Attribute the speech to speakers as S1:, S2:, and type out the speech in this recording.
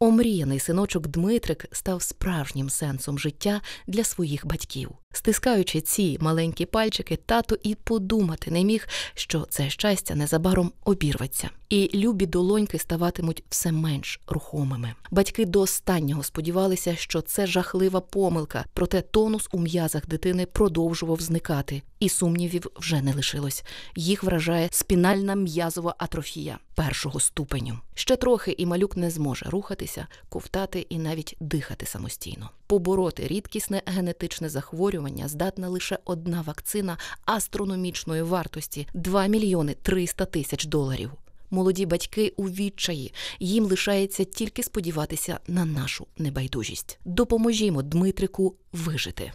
S1: Омріяний синочок Дмитрик став справжнім сенсом життя для своїх батьків. Стискаючи ці маленькі пальчики, тато і подумати не міг, що це щастя незабаром обірветься і любі долоньки ставатимуть все менш рухомими. Батьки до останнього сподівалися, що це жахлива помилка, проте тонус у м'язах дитини продовжував зникати, і сумнівів вже не лишилось. Їх вражає спінальна м'язова атрофія першого ступеню. Ще трохи і малюк не зможе рухатися, ковтати і навіть дихати самостійно. Побороти рідкісне генетичне захворювання здатна лише одна вакцина астрономічної вартості 2 мільйони 300 тисяч доларів молоді батьки у відчаї. Їм лишається тільки сподіватися на нашу небайдужість. Допоможімо Дмитрику вижити.